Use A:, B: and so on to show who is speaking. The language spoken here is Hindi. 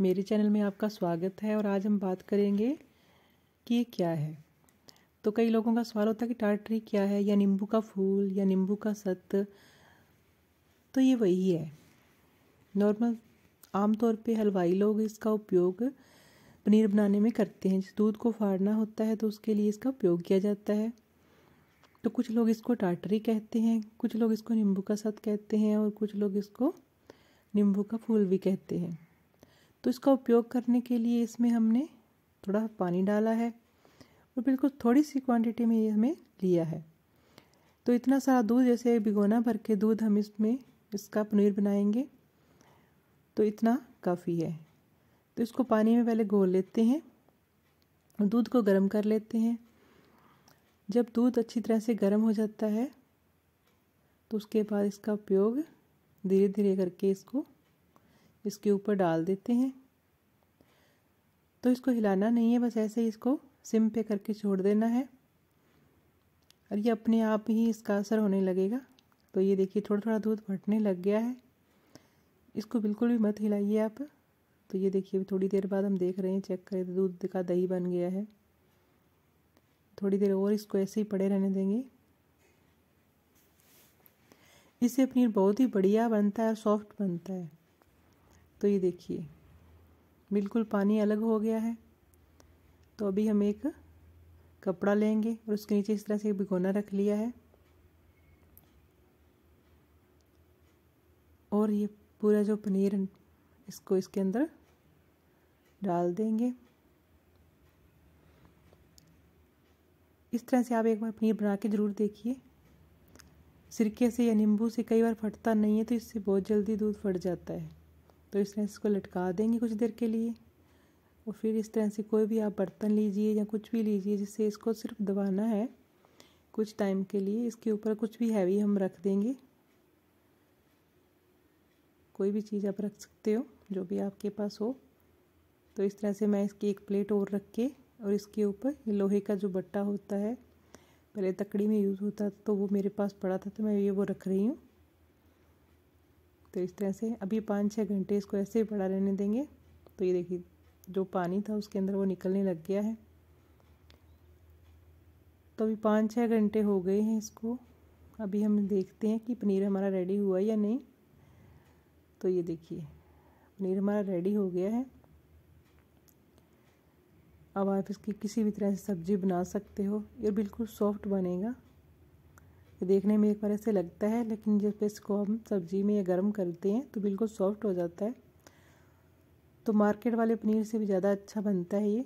A: मेरे चैनल में आपका स्वागत है और आज हम बात करेंगे कि ये क्या है तो कई लोगों का सवाल होता है कि टाटरी क्या है या नींबू का फूल या नींबू का सत तो ये वही है नॉर्मल आमतौर पे हलवाई लोग इसका उपयोग पनीर बनाने में करते हैं जिस दूध को फाड़ना होता है तो उसके लिए इसका उपयोग किया जाता है तो कुछ लोग इसको टाटरी कहते हैं कुछ लोग इसको नींबू का सत कहते हैं और कुछ लोग इसको नींबू का फूल भी कहते हैं तो इसका उपयोग करने के लिए इसमें हमने थोड़ा पानी डाला है और बिल्कुल थोड़ी सी क्वांटिटी में ये हमें लिया है तो इतना सारा दूध जैसे भिगोना भर के दूध हम इसमें इसका पनीर बनाएंगे तो इतना काफ़ी है तो इसको पानी में पहले घोल लेते हैं और दूध को गर्म कर लेते हैं जब दूध अच्छी तरह से गर्म हो जाता है तो उसके बाद इसका उपयोग धीरे धीरे करके इसको इसके ऊपर डाल देते हैं तो इसको हिलाना नहीं है बस ऐसे ही इसको सिम पे करके छोड़ देना है और ये अपने आप ही इसका असर होने लगेगा तो ये देखिए थोड़ा थोड़ा दूध फटने लग गया है इसको बिल्कुल भी मत हिलाइए आप तो ये देखिए थोड़ी देर बाद हम देख रहे हैं चेक करें तो दूध का दही बन गया है थोड़ी देर और इसको ऐसे ही पड़े रहने देंगे इससे पनीर बहुत ही बढ़िया बनता है और सॉफ्ट बनता है तो ये देखिए बिल्कुल पानी अलग हो गया है तो अभी हम एक कपड़ा लेंगे और उसके नीचे इस तरह से भिगोना रख लिया है और ये पूरा जो पनीर इसको इसके अंदर डाल देंगे इस तरह से आप एक बार पनीर बना के ज़रूर देखिए सिरके से या नींबू से कई बार फटता नहीं है तो इससे बहुत जल्दी दूध फट जाता है तो इस तरह से इसको लटका देंगे कुछ देर के लिए और फिर इस तरह से कोई भी आप बर्तन लीजिए या कुछ भी लीजिए जिससे इसको सिर्फ दबाना है कुछ टाइम के लिए इसके ऊपर कुछ भी हैवी हम रख देंगे कोई भी चीज़ आप रख सकते हो जो भी आपके पास हो तो इस तरह से मैं इसकी एक प्लेट और रख के और इसके ऊपर ये लोहे का जो बट्टा होता है पहले तकड़ी में यूज़ होता तो वो मेरे पास पड़ा था तो मैं ये वो रख रही हूँ तो इस तरह से अभी पाँच छः घंटे इसको ऐसे ही पड़ा रहने देंगे तो ये देखिए जो पानी था उसके अंदर वो निकलने लग गया है तो अभी पाँच छः घंटे हो गए हैं इसको अभी हम देखते हैं कि पनीर हमारा रेडी हुआ या नहीं तो ये देखिए पनीर हमारा रेडी हो गया है अब आप इसकी किसी भी तरह से सब्ज़ी बना सकते हो ये बिल्कुल सॉफ्ट बनेगा देखने में एक बार ऐसे लगता है लेकिन जब इसको हम सब्ज़ी में या गर्म करते हैं तो बिल्कुल सॉफ्ट हो जाता है तो मार्केट वाले पनीर से भी ज़्यादा अच्छा बनता है ये